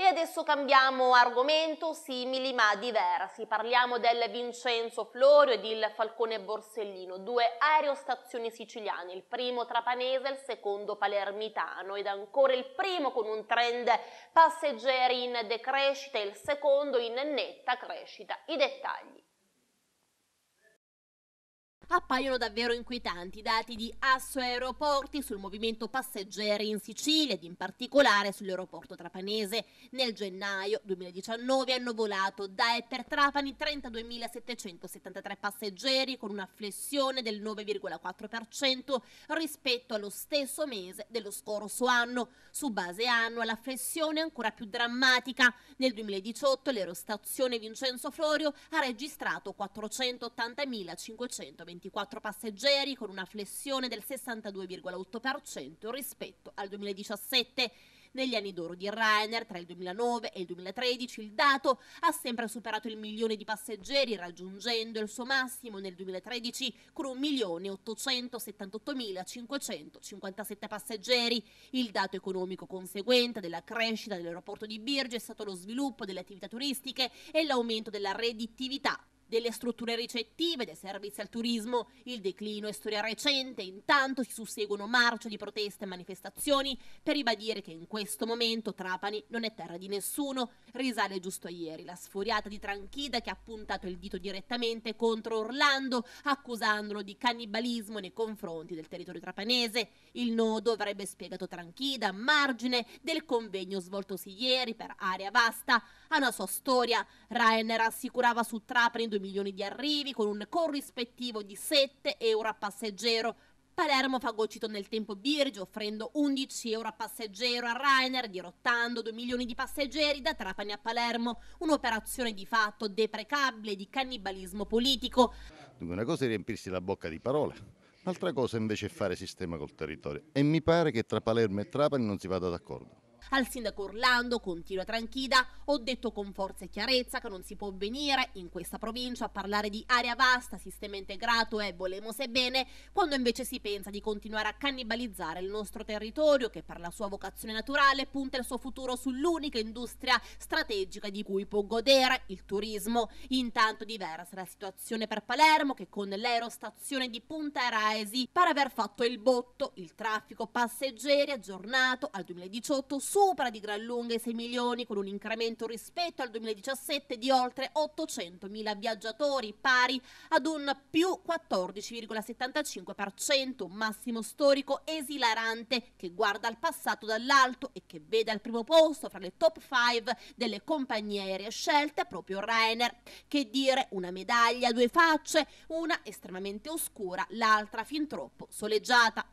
E adesso cambiamo argomento, simili ma diversi. Parliamo del Vincenzo Florio e del Falcone Borsellino, due aerostazioni siciliane, il primo trapanese, il secondo palermitano ed ancora il primo con un trend passeggeri in decrescita e il secondo in netta crescita. I dettagli. Appaiono davvero inquietanti i dati di Asso Aeroporti sul movimento passeggeri in Sicilia ed in particolare sull'aeroporto trapanese. Nel gennaio 2019 hanno volato da e per Trapani 32.773 passeggeri con una flessione del 9,4% rispetto allo stesso mese dello scorso anno. Su base annua la flessione è ancora più drammatica. Nel 2018 l'aerostazione Vincenzo Florio ha registrato 480.520 24 passeggeri con una flessione del 62,8% rispetto al 2017. Negli anni d'oro di Ryanair, tra il 2009 e il 2013, il dato ha sempre superato il milione di passeggeri, raggiungendo il suo massimo nel 2013 con 1.878.557 passeggeri. Il dato economico conseguente della crescita dell'aeroporto di Birgi è stato lo sviluppo delle attività turistiche e l'aumento della redditività delle strutture ricettive, dei servizi al turismo, il declino è storia recente, intanto si susseguono marce di proteste e manifestazioni per ribadire che in questo momento Trapani non è terra di nessuno, risale giusto a ieri la sfuriata di Tranchida che ha puntato il dito direttamente contro Orlando accusandolo di cannibalismo nei confronti del territorio trapanese. Il nodo avrebbe spiegato Tranchida a margine del convegno svoltosi ieri per area vasta, ha una sua storia, Rainer assicurava su Trapani 2 milioni di arrivi con un corrispettivo di 7 euro a passeggero. Palermo fa goccito nel tempo Birgi offrendo 11 euro a passeggero a Rainer, dirottando 2 milioni di passeggeri da Trapani a Palermo, un'operazione di fatto deprecabile di cannibalismo politico. Dunque una cosa è riempirsi la bocca di parole, Altra cosa invece è fare sistema col territorio e mi pare che tra Palermo e Trapani non si vada d'accordo. Al sindaco Orlando, continua tranquilla, ho detto con forza e chiarezza che non si può venire in questa provincia a parlare di area vasta, sistema integrato e volemos e bene, quando invece si pensa di continuare a cannibalizzare il nostro territorio che per la sua vocazione naturale punta il suo futuro sull'unica industria strategica di cui può godere, il turismo. Intanto diversa la situazione per Palermo che con l'aerostazione di Punta Raesi, per aver fatto il botto, il traffico passeggeri aggiornato al 2018 supera di gran lunga i 6 milioni con un incremento rispetto al 2017 di oltre 800 mila viaggiatori, pari ad un più 14,75%, un massimo storico esilarante che guarda al passato dall'alto e che vede al primo posto fra le top 5 delle compagnie aeree scelte proprio Rainer. Che dire, una medaglia a due facce, una estremamente oscura, l'altra fin troppo soleggiata.